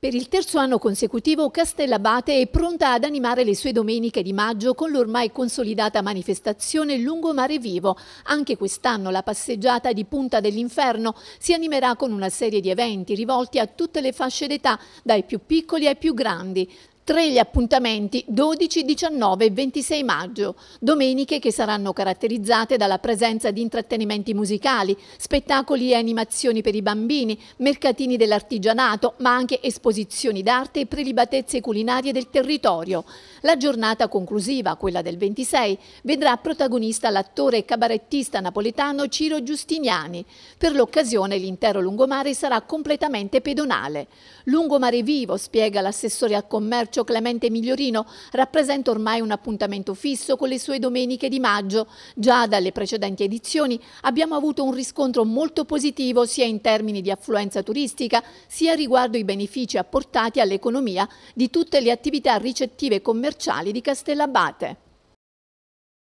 Per il terzo anno consecutivo Castellabate è pronta ad animare le sue domeniche di maggio con l'ormai consolidata manifestazione Lungo Mare Vivo. Anche quest'anno la passeggiata di Punta dell'Inferno si animerà con una serie di eventi rivolti a tutte le fasce d'età, dai più piccoli ai più grandi. Tre gli appuntamenti 12, 19 e 26 maggio, domeniche che saranno caratterizzate dalla presenza di intrattenimenti musicali, spettacoli e animazioni per i bambini, mercatini dell'artigianato, ma anche esposizioni d'arte e prelibatezze culinarie del territorio. La giornata conclusiva, quella del 26, vedrà protagonista l'attore e cabarettista napoletano Ciro Giustiniani. Per l'occasione l'intero lungomare sarà completamente pedonale. Lungomare vivo, spiega l'assessore al commercio Lucio Clemente Migliorino rappresenta ormai un appuntamento fisso con le sue domeniche di maggio. Già dalle precedenti edizioni abbiamo avuto un riscontro molto positivo sia in termini di affluenza turistica sia riguardo i benefici apportati all'economia di tutte le attività ricettive e commerciali di Castellabate.